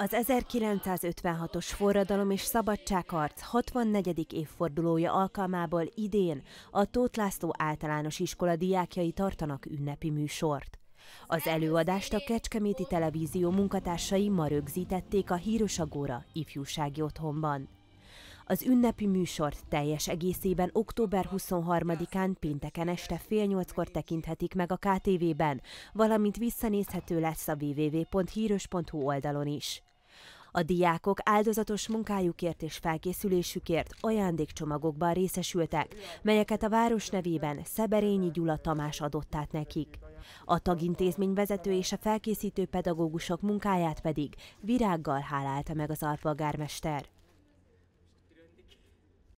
Az 1956-os forradalom és szabadságharc 64. évfordulója alkalmából idén a Tóth László általános iskola diákjai tartanak ünnepi műsort. Az előadást a Kecskeméti Televízió munkatársai ma rögzítették a Hírosagóra ifjúsági otthonban. Az ünnepi műsor teljes egészében október 23-án pénteken este fél nyolckor tekinthetik meg a KTV-ben, valamint visszanézhető lesz a www.híros.hu oldalon is. A diákok áldozatos munkájukért és felkészülésükért ajándékcsomagokban részesültek, melyeket a város nevében Szeberényi Gyula Tamás adott át nekik. A tagintézmény vezető és a felkészítő pedagógusok munkáját pedig virággal hálálta meg az alpolgármester.